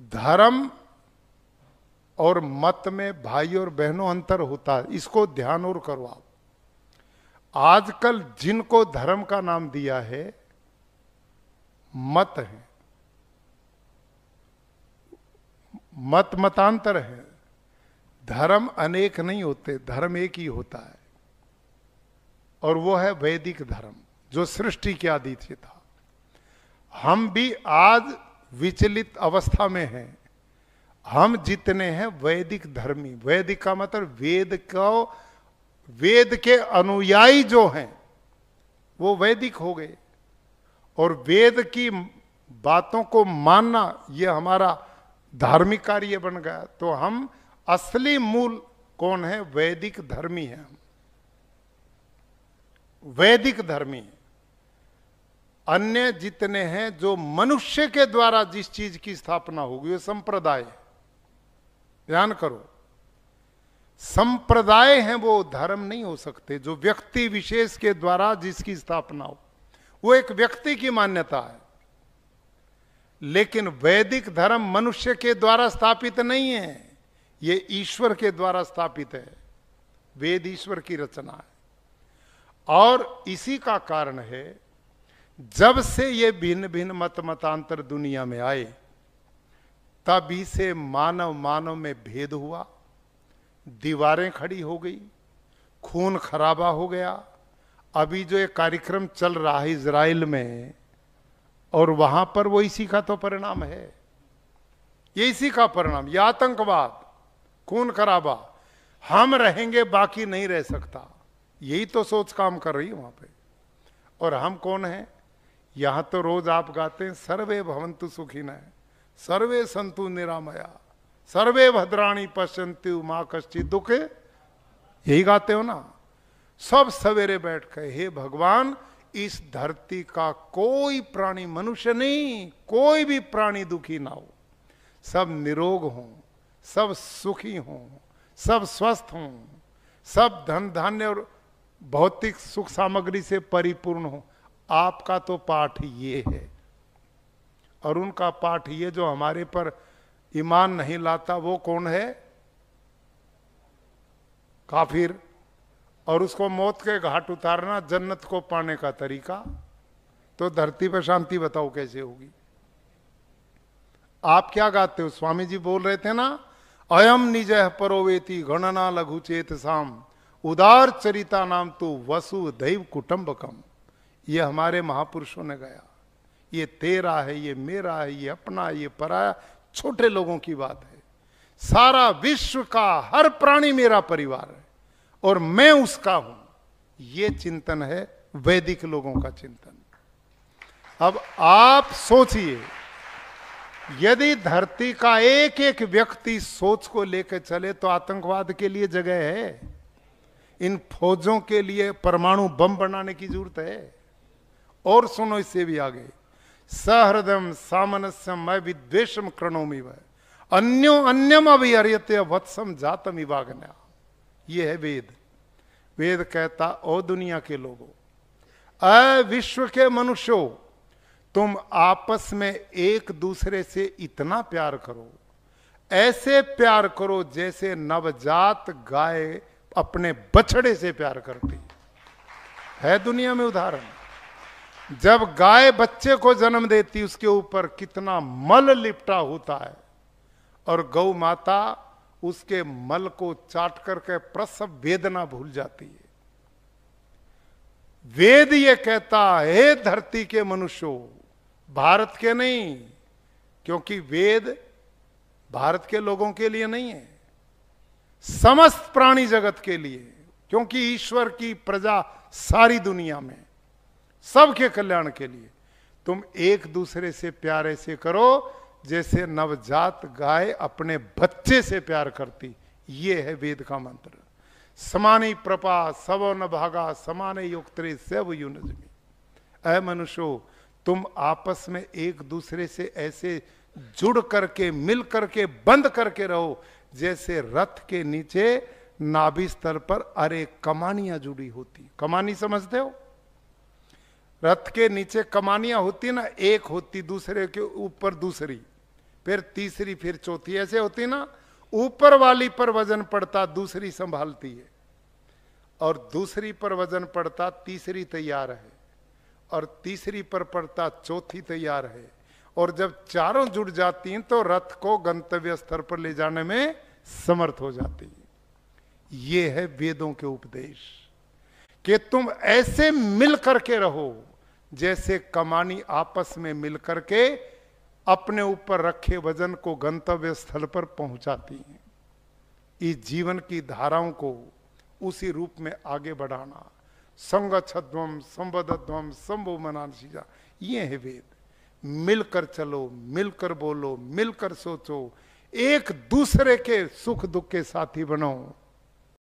धर्म और मत में भाई और बहनों अंतर होता है इसको ध्यान और करो आप आजकल जिनको धर्म का नाम दिया है मत है मत मतांतर है धर्म अनेक नहीं होते धर्म एक ही होता है और वो है वैदिक धर्म जो सृष्टि के आदि से था हम भी आज विचलित अवस्था में हैं हम जितने हैं वैदिक धर्मी वैदिक का मतलब वेद को वेद के अनुयायी जो हैं वो वैदिक हो गए और वेद की बातों को मानना ये हमारा धार्मिक कार्य बन गया तो हम असली मूल कौन है वैदिक धर्मी है हम वैदिक धर्मी है। अन्य जितने हैं जो मनुष्य के द्वारा जिस चीज की स्थापना होगी वो संप्रदाय है ध्यान करो संप्रदाय हैं वो धर्म नहीं हो सकते जो व्यक्ति विशेष के द्वारा जिसकी स्थापना हो वो एक व्यक्ति की मान्यता है लेकिन वैदिक धर्म मनुष्य के द्वारा स्थापित नहीं है ये ईश्वर के द्वारा स्थापित है वेद ईश्वर की रचना है और इसी का कारण है जब से ये भिन्न भिन्न मत मतांतर दुनिया में आए तभी से मानव मानव में भेद हुआ दीवारें खड़ी हो गई खून खराबा हो गया अभी जो ये कार्यक्रम चल रहा है इसराइल में और वहां पर वो इसी का तो परिणाम है ये इसी का परिणाम ये आतंकवाद खून खराबा हम रहेंगे बाकी नहीं रह सकता यही तो सोच काम कर रही है वहां पे और हम कौन हैं यहां तो रोज आप गाते हैं सर्वे भवंतु सुखी न सर्वे संतु निरामया सर्वे भद्राणी पश्यंतु माँ कश्चित दुखे यही गाते हो ना सब सवेरे बैठ कर हे भगवान इस धरती का कोई प्राणी मनुष्य नहीं कोई भी प्राणी दुखी ना हो सब निरोग हो सब सुखी हो सब स्वस्थ हों सब धन धान्य और भौतिक सुख सामग्री से परिपूर्ण हों आपका तो पाठ ये है और उनका पाठ ये जो हमारे पर ईमान नहीं लाता वो कौन है काफिर और उसको मौत के घाट उतारना जन्नत को पाने का तरीका तो धरती पर शांति बताओ कैसे होगी आप क्या गाते हो स्वामी जी बोल रहे थे ना अयम निजय परोवेती गणना लघु चेत शाम उदार चरिता नाम तो वसु दैव कम ये हमारे महापुरुषों ने गया ये तेरा है ये मेरा है ये अपना ये पराया छोटे लोगों की बात है सारा विश्व का हर प्राणी मेरा परिवार है और मैं उसका हूं ये चिंतन है वैदिक लोगों का चिंतन अब आप सोचिए यदि धरती का एक एक व्यक्ति सोच को लेकर चले तो आतंकवाद के लिए जगह है इन फौजों के लिए परमाणु बम बनाने की जरूरत है और सुनो इससे भी आगे सहृदम सामनस्यम मैं विद्वेशम कृणोमी वह अन्यो अन्यम अभिहरियते वत्सम जातम इवागना ये है वेद वेद कहता ओ दुनिया के लोगों अ विश्व के मनुष्यों तुम आपस में एक दूसरे से इतना प्यार करो ऐसे प्यार करो जैसे नवजात गाय अपने बछड़े से प्यार करती है दुनिया में उदाहरण जब गाय बच्चे को जन्म देती उसके ऊपर कितना मल लिपटा होता है और गौ माता उसके मल को चाट करके प्रसव वेदना भूल जाती है वेद ये कहता है धरती के मनुष्यों भारत के नहीं क्योंकि वेद भारत के लोगों के लिए नहीं है समस्त प्राणी जगत के लिए क्योंकि ईश्वर की प्रजा सारी दुनिया में सबके कल्याण के लिए तुम एक दूसरे से प्यार ऐसे करो जैसे नवजात गाय अपने बच्चे से प्यार करती ये है वेद का मंत्र समानी प्रपा सब न भागा समान युक्तरे सब यूनजमी अय मनुष्यो तुम आपस में एक दूसरे से ऐसे जुड़ करके मिल करके बंद करके रहो जैसे रथ के नीचे नाभि स्तर पर अरे कमानियां जुड़ी होती कमानी समझते हो रथ के नीचे कमानियां होती ना एक होती दूसरे के ऊपर दूसरी फिर तीसरी फिर चौथी ऐसे होती ना ऊपर वाली पर वजन पड़ता दूसरी संभालती है और दूसरी पर वजन पड़ता तीसरी तैयार है और तीसरी पर पड़ता चौथी तैयार है और जब चारों जुड़ जाती हैं तो रथ को गंतव्य स्तर पर ले जाने में समर्थ हो जाती है ये है वेदों के उपदेश कि तुम ऐसे मिल करके रहो जैसे कमानी आपस में मिलकर के अपने ऊपर रखे वजन को गंतव्य स्थल पर पहुंचाती हैं इस जीवन की धाराओं को उसी रूप में आगे बढ़ाना संगछध्वम संवदध्वम संभव सीजा ये है वेद मिलकर चलो मिलकर बोलो मिलकर सोचो एक दूसरे के सुख दुख के साथी बनो